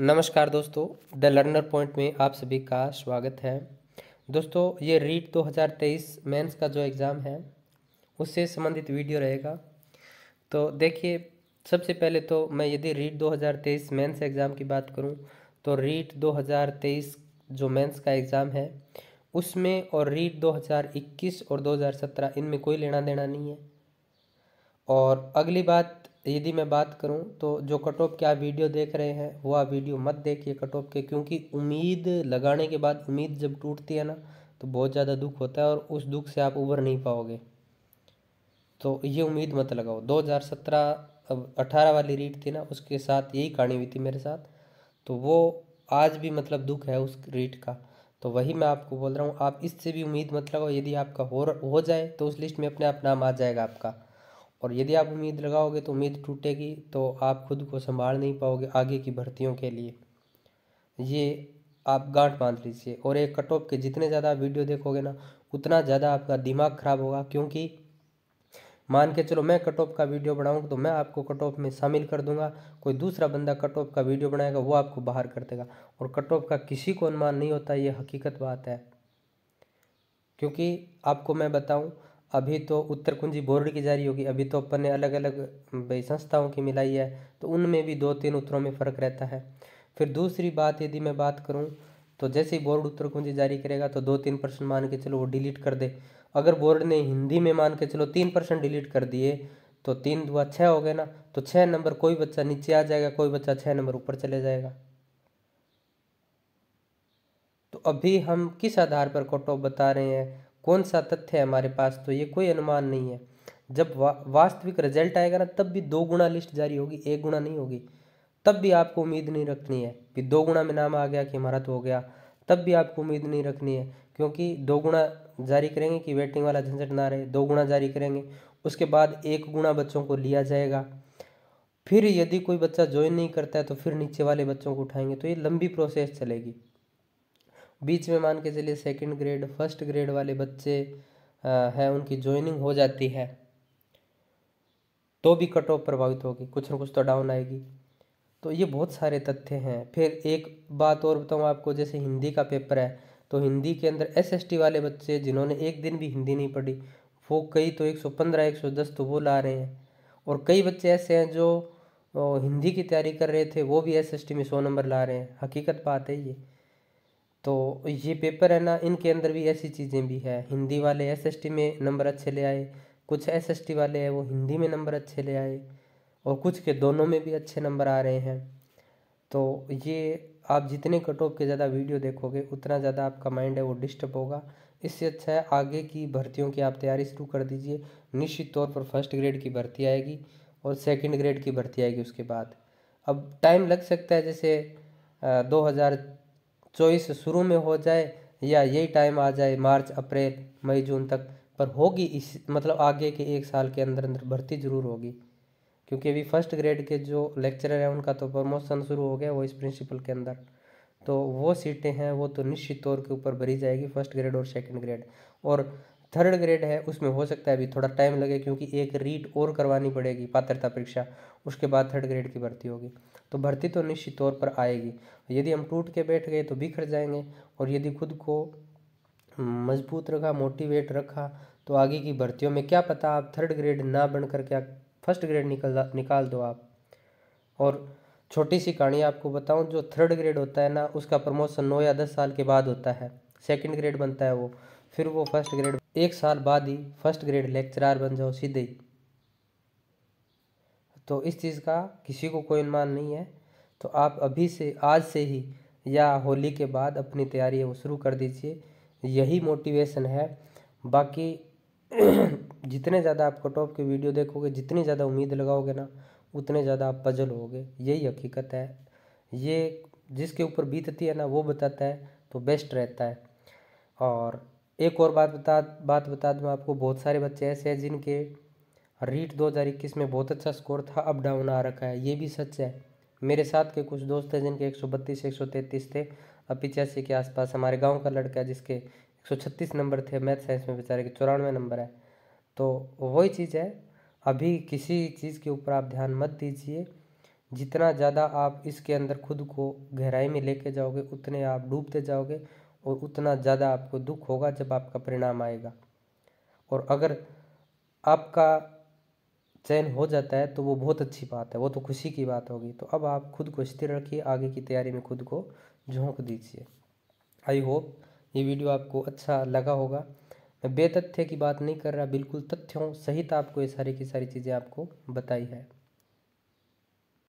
नमस्कार दोस्तों the learner point में आप सभी का स्वागत है दोस्तों ये रीट 2023 मेंस का जो एग्ज़ाम है उससे संबंधित वीडियो रहेगा तो देखिए सबसे पहले तो मैं यदि रीट 2023 मेंस एग्ज़ाम की बात करूं तो रीट 2023 जो मेंस का एग्ज़ाम है उसमें और रीट 2021 और 2017 इनमें कोई लेना देना नहीं है और अगली बात यदि मैं बात करूं तो जो कट ऑफ आप वीडियो देख रहे हैं वो आप वीडियो मत देखिए कट ऑफ के क्योंकि उम्मीद लगाने के बाद उम्मीद जब टूटती है ना तो बहुत ज़्यादा दुख होता है और उस दुख से आप उभर नहीं पाओगे तो ये उम्मीद मत लगाओ 2017 अब 18 वाली रीट थी ना उसके साथ यही कहानी हुई थी मेरे साथ तो वो आज भी मतलब दुख है उस रीट का तो वही मैं आपको बोल रहा हूँ आप इससे भी उम्मीद मत लगाओ यदि आपका हो हो जाए तो उस लिस्ट में अपने आप नाम आ जाएगा आपका और यदि आप उम्मीद लगाओगे तो उम्मीद टूटेगी तो आप खुद को संभाल नहीं पाओगे आगे की भर्तियों के लिए ये आप गांठ बांध लीजिए और एक कट ऑफ के जितने ज़्यादा वीडियो देखोगे ना उतना ज़्यादा आपका दिमाग ख़राब होगा क्योंकि मान के चलो मैं कट ऑफ का वीडियो बनाऊंगा तो मैं आपको कट ऑफ में शामिल कर दूंगा कोई दूसरा बंदा कट ऑफ का वीडियो बनाएगा वो आपको बाहर कर देगा और कट ऑफ का किसी को अनुमान नहीं होता ये हकीकत बात है क्योंकि आपको मैं बताऊँ अभी तो उत्तर कुंजी बोर्ड की जारी होगी अभी तो अपन ने अलग अलग भाई संस्थाओं की मिलाई है तो उनमें भी दो तीन उत्तरों में फ़र्क रहता है फिर दूसरी बात यदि मैं बात करूँ तो जैसे ही बोर्ड उत्तर कुंजी जारी करेगा तो दो तीन परसेंट मान के चलो वो डिलीट कर दे अगर बोर्ड ने हिंदी में मान के चलो तीन परसेंट डिलीट कर दिए तो तीन दुआ छः हो गए ना तो छः नंबर कोई बच्चा नीचे आ जाएगा कोई बच्चा छः नंबर ऊपर चले जाएगा तो अभी हम किस आधार पर कट ऑफ बता रहे हैं कौन सा तथ्य है हमारे पास तो ये कोई अनुमान नहीं है जब वा, वास्तविक रिजल्ट आएगा ना तब भी दो गुणा लिस्ट जारी होगी एक गुणा नहीं होगी तब भी आपको उम्मीद नहीं रखनी है कि दो गुणा में नाम आ गया कि हमारा तो हो गया तब भी आपको उम्मीद नहीं रखनी है क्योंकि दो गुणा जारी करेंगे कि वेटिंग वाला झंझट ना रहे दो गुणा जारी करेंगे उसके बाद एक गुणा बच्चों को लिया जाएगा फिर यदि कोई बच्चा ज्वाइन नहीं करता है तो फिर नीचे वाले बच्चों को उठाएंगे तो ये लंबी प्रोसेस चलेगी बीच में मान के चलिए सेकंड ग्रेड फर्स्ट ग्रेड वाले बच्चे हैं उनकी ज्वाइनिंग हो जाती है तो भी कट ऑफ प्रभावित होगी कुछ ना कुछ तो डाउन आएगी तो ये बहुत सारे तथ्य हैं फिर एक बात और बताऊँ आपको जैसे हिंदी का पेपर है तो हिंदी के अंदर एसएसटी वाले बच्चे जिन्होंने एक दिन भी हिंदी नहीं पढ़ी वो कई तो एक एक सौ पंद्रह सौ दस तो वो ला रहे हैं और कई बच्चे ऐसे हैं जो हिंदी की तैयारी कर रहे थे वो भी एसएसटी में सौ नंबर ला रहे हैं हकीकत बात है ये तो ये पेपर है ना इनके अंदर भी ऐसी चीज़ें भी है हिंदी वाले एसएसटी में नंबर अच्छे ले आए कुछ एसएसटी वाले हैं वो हिंदी में नंबर अच्छे ले आए और कुछ के दोनों में भी अच्छे नंबर आ रहे हैं तो ये आप जितने कट ऑफ के ज़्यादा वीडियो देखोगे उतना ज़्यादा आपका माइंड है वो डिस्टर्ब होगा इससे अच्छा है आगे की भर्तियों की आप तैयारी शुरू कर दीजिए निश्चित तौर पर फर्स्ट ग्रेड की भर्ती आएगी और सेकंड ग्रेड की भर्ती आएगी उसके बाद अब टाइम लग सकता है जैसे दो हज़ार चॉइस शुरू में हो जाए या यही टाइम आ जाए मार्च अप्रैल मई जून तक पर होगी इस मतलब आगे के एक साल के अंदर अंदर भर्ती ज़रूर होगी क्योंकि अभी फर्स्ट ग्रेड के जो लेक्चरर हैं उनका तो प्रमोशन शुरू हो गया वो इस प्रिंसिपल के अंदर तो वो सीटें हैं वो तो निश्चित तौर के ऊपर भरी जाएगी फर्स्ट ग्रेड और सेकंड ग्रेड और थर्ड ग्रेड है उसमें हो सकता है अभी थोड़ा टाइम लगे क्योंकि एक रीट और करवानी पड़ेगी पात्रता परीक्षा उसके बाद थर्ड ग्रेड की भर्ती होगी तो भर्ती तो निश्चित तौर पर आएगी यदि हम टूट के बैठ गए तो बिखर जाएंगे और यदि खुद को मजबूत रखा मोटिवेट रखा तो आगे की भर्तियों में क्या पता आप थर्ड ग्रेड ना बन कर क्या फर्स्ट ग्रेड निकल निकाल दो आप और छोटी सी कहानी आपको बताऊं जो थर्ड ग्रेड होता है ना उसका प्रमोशन नौ या दस साल के बाद होता है सेकंड ग्रेड बनता है वो फिर वो फर्स्ट ग्रेड एक साल बाद ही फर्स्ट ग्रेड लेक्चरार बन जाओ सीधे ही तो इस चीज़ का किसी को कोई अनुमान नहीं है तो आप अभी से आज से ही या होली के बाद अपनी तैयारी वो शुरू कर दीजिए यही मोटिवेशन है बाकी जितने ज़्यादा आप कट ऑफ की वीडियो देखोगे जितनी ज़्यादा उम्मीद लगाओगे ना उतने ज़्यादा आप पजल होगे यही हकीकत है ये जिसके ऊपर बीतती है ना वो बताता है तो बेस्ट रहता है और एक और बात बता बात बता दूँ आपको बहुत सारे बच्चे ऐसे हैं जिनके रीट 2021 में बहुत अच्छा स्कोर था अप डाउन आ रखा है ये भी सच है मेरे साथ के कुछ दोस्त हैं जिनके एक सौ बत्तीस एक सौ तैंतीस थे अब पिचासी के आसपास हमारे गांव का लड़का है जिसके एक सौ छत्तीस नंबर थे मैथ साइंस में बेचारे के चौरानवे नंबर है तो वही चीज़ है अभी किसी चीज़ के ऊपर आप ध्यान मत दीजिए जितना ज़्यादा आप इसके अंदर खुद को गहराई में लेके जाओगे उतने आप डूबते जाओगे और उतना ज़्यादा आपको दुख होगा जब आपका परिणाम आएगा और अगर आपका चयन हो जाता है तो वो बहुत अच्छी बात है वो तो खुशी की बात होगी तो अब आप खुद को स्थिर रखिए आगे की तैयारी में खुद को झोंक दीजिए आई होप ये वीडियो आपको अच्छा लगा होगा मैं बेतथ्य की बात नहीं कर रहा बिल्कुल तथ्यों सहित आपको ये सारी की सारी चीज़ें आपको बताई है